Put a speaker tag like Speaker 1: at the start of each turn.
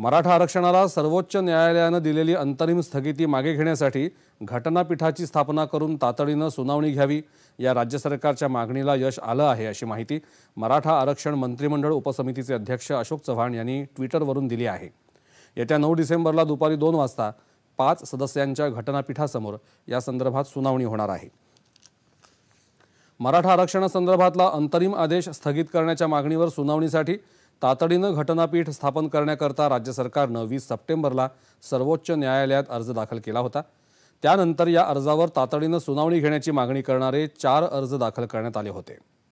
Speaker 1: मराठा आरक्षणाला सर्वोच्च न्यायालयानं दिलेली अंतरिम स्थगिती मागे घेण्यासाठी घटनापीठाची स्थापना करून तातडीनं सुनावणी घ्यावी या राज्य सरकारच्या मागणीला यश आलं आहे अशी माहिती मराठा आरक्षण मंत्रिमंडळ उपसमितीचे अध्यक्ष अशोक चव्हाण यांनी ट्विटरवरून दिली आहे येत्या नऊ डिसेंबरला दुपारी दोन वाजता पाच सदस्यांच्या घटनापीठासमोर या संदर्भात सुनावणी होणार आहे मराठा आरक्षणासंदर्भातला अंतरिम आदेश स्थगित करण्याच्या मागणीवर सुनावणीसाठी तातडीनं घटनापीठ स्थापन करण्याकरता राज्य सरकारनं वीस सप्टेंबरला सर्वोच्च न्यायालयात अर्ज दाखल केला होता त्यानंतर या अर्जावर तातडीनं सुनावणी घेण्याची मागणी करणारे चार अर्ज दाखल करण्यात आले होते